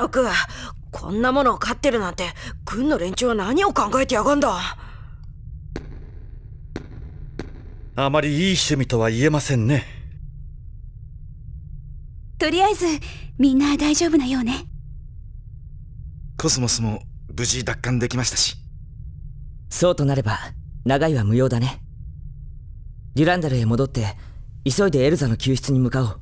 だ奥こんなものを飼ってるなんて軍の連中は何を考えてやがんだあまりいい趣味とは言えませんねとりあえずみんな大丈夫なようねコスモスも無事奪還できましたしそうとなれば長いは無用だねデュランダルへ戻って急いでエルザの救出に向かおう